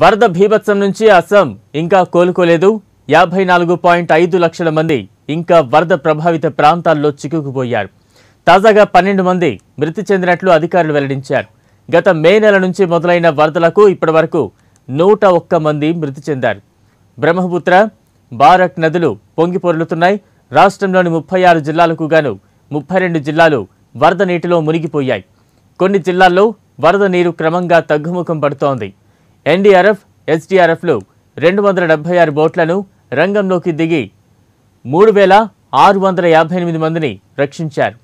వరద భీభత్సం నుంచి అస్సాం ఇంకా కోలుకోలేదు యాభై నాలుగు పాయింట్ ఐదు లక్షల మంది ఇంకా వరద ప్రభావిత ప్రాంతాల్లో చిక్కుకుపోయారు తాజాగా పన్నెండు మంది మృతి చెందినట్లు అధికారులు వెల్లడించారు గత మే నెల నుంచి మొదలైన వరదలకు ఇప్పటి వరకు నూట ఒక్క మంది మృతి చెందారు బ్రహ్మపుత్ర బారక్ నదులు పొంగి పొరులుతున్నాయి రాష్ట్రంలోని ముప్పై ఆరు జిల్లాలకు గాను ముప్పై రెండు జిల్లాలు వరద నీటిలో మునిగిపోయాయి కొన్ని జిల్లాల్లో వరద నీరు క్రమంగా తగ్గుముఖం పడుతోంది ఎన్డీఆర్ఎఫ్ ఎస్డీఆర్ఎఫ్లు రెండు వందల డెబ్బై ఆరు బోట్లను రంగంలోకి దిగి మూడు వేల ఆరు వందల యాభై ఎనిమిది మందిని రక్షించారు